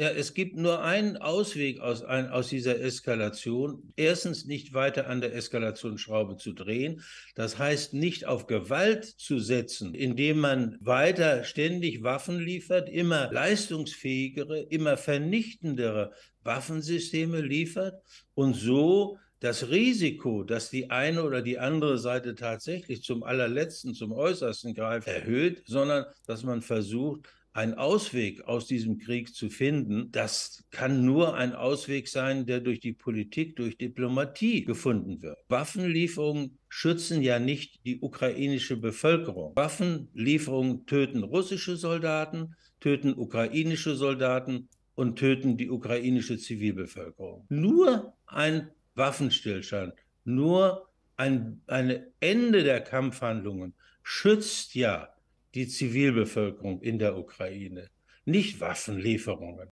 Ja, es gibt nur einen Ausweg aus, ein, aus dieser Eskalation. Erstens nicht weiter an der Eskalationsschraube zu drehen. Das heißt, nicht auf Gewalt zu setzen, indem man weiter ständig Waffen liefert, immer leistungsfähigere, immer vernichtendere Waffensysteme liefert und so das Risiko, dass die eine oder die andere Seite tatsächlich zum allerletzten, zum äußersten greift, erhöht, sondern dass man versucht, einen Ausweg aus diesem Krieg zu finden, das kann nur ein Ausweg sein, der durch die Politik, durch Diplomatie gefunden wird. Waffenlieferungen schützen ja nicht die ukrainische Bevölkerung. Waffenlieferungen töten russische Soldaten, töten ukrainische Soldaten und töten die ukrainische Zivilbevölkerung. Nur ein Waffenstillstand, nur ein, ein Ende der Kampfhandlungen schützt ja die Zivilbevölkerung in der Ukraine, nicht Waffenlieferungen.